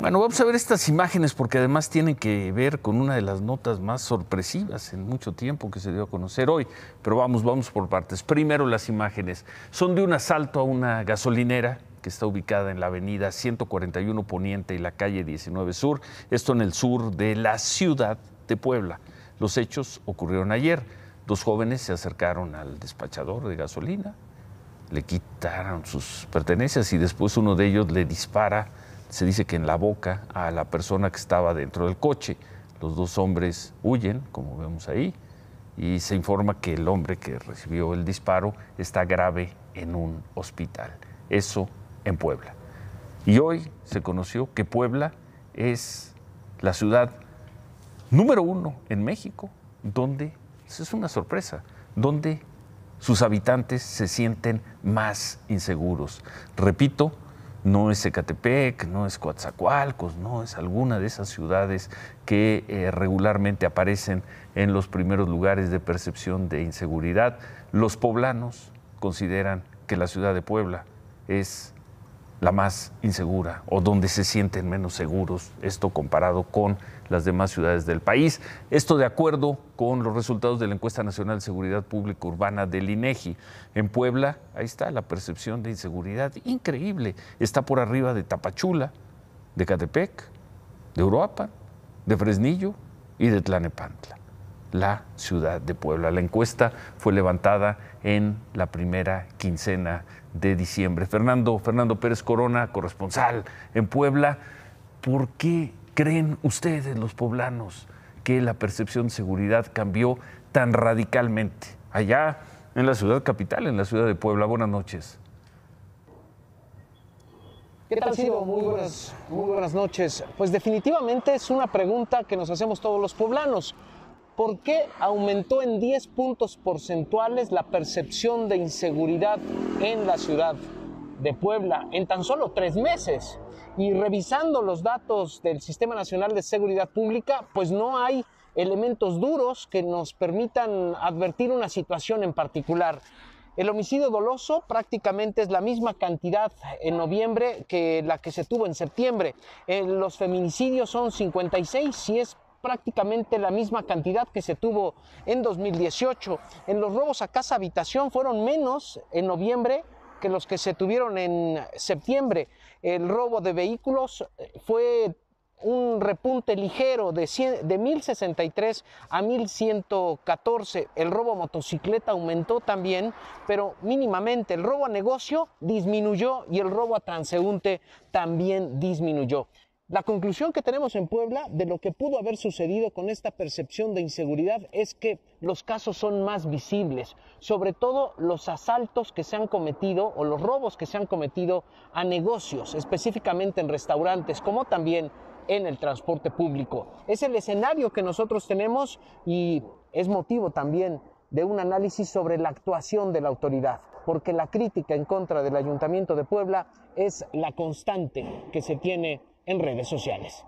Bueno, vamos a ver estas imágenes porque además tienen que ver con una de las notas más sorpresivas en mucho tiempo que se dio a conocer hoy. Pero vamos, vamos por partes. Primero las imágenes. Son de un asalto a una gasolinera que está ubicada en la avenida 141 Poniente y la calle 19 Sur, esto en el sur de la ciudad de Puebla. Los hechos ocurrieron ayer. Dos jóvenes se acercaron al despachador de gasolina, le quitaron sus pertenencias y después uno de ellos le dispara se dice que en la boca a la persona que estaba dentro del coche. Los dos hombres huyen, como vemos ahí, y se informa que el hombre que recibió el disparo está grave en un hospital. Eso en Puebla. Y hoy se conoció que Puebla es la ciudad número uno en México donde, eso pues es una sorpresa, donde sus habitantes se sienten más inseguros. Repito, no es Ecatepec, no es Coatzacoalcos, no es alguna de esas ciudades que eh, regularmente aparecen en los primeros lugares de percepción de inseguridad. Los poblanos consideran que la ciudad de Puebla es la más insegura o donde se sienten menos seguros, esto comparado con las demás ciudades del país. Esto de acuerdo con los resultados de la encuesta nacional de seguridad pública urbana del INEGI. En Puebla, ahí está la percepción de inseguridad increíble. Está por arriba de Tapachula, de Catepec, de Europa, de Fresnillo y de Tlanepantla la ciudad de Puebla. La encuesta fue levantada en la primera quincena de diciembre. Fernando, Fernando Pérez Corona, corresponsal en Puebla, ¿por qué ¿Creen ustedes, los poblanos, que la percepción de seguridad cambió tan radicalmente? Allá en la ciudad capital, en la ciudad de Puebla. Buenas noches. ¿Qué tal, Sivo? Muy buenas, muy buenas noches. Pues definitivamente es una pregunta que nos hacemos todos los poblanos. ¿Por qué aumentó en 10 puntos porcentuales la percepción de inseguridad en la ciudad de Puebla en tan solo tres meses. Y revisando los datos del Sistema Nacional de Seguridad Pública, pues no hay elementos duros que nos permitan advertir una situación en particular. El homicidio doloso prácticamente es la misma cantidad en noviembre que la que se tuvo en septiembre. Eh, los feminicidios son 56 y es prácticamente la misma cantidad que se tuvo en 2018. En los robos a casa habitación fueron menos en noviembre que los que se tuvieron en septiembre. El robo de vehículos eh, fue un repunte ligero de, de 1063 a 1114. El robo motocicleta aumentó también, pero mínimamente. El robo a negocio disminuyó y el robo a transeúnte también disminuyó. La conclusión que tenemos en Puebla de lo que pudo haber sucedido con esta percepción de inseguridad es que los casos son más visibles, sobre todo los asaltos que se han cometido o los robos que se han cometido a negocios, específicamente en restaurantes, como también en el transporte público. Es el escenario que nosotros tenemos y es motivo también de un análisis sobre la actuación de la autoridad, porque la crítica en contra del Ayuntamiento de Puebla es la constante que se tiene en redes sociales.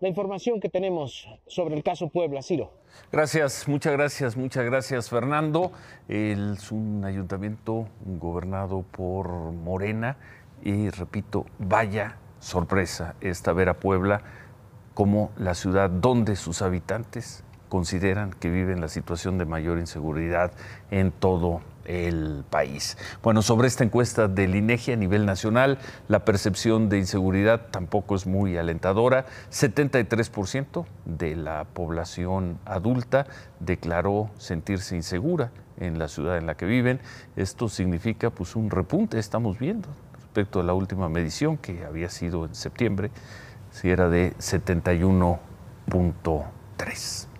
La información que tenemos sobre el caso Puebla, Ciro. Gracias, muchas gracias, muchas gracias, Fernando. es un ayuntamiento gobernado por Morena y, repito, vaya sorpresa esta ver a Puebla como la ciudad donde sus habitantes consideran que viven la situación de mayor inseguridad en todo el país. Bueno, sobre esta encuesta de INEGI a nivel nacional, la percepción de inseguridad tampoco es muy alentadora. 73% de la población adulta declaró sentirse insegura en la ciudad en la que viven. Esto significa pues un repunte, estamos viendo, respecto a la última medición que había sido en septiembre, si era de 71.3.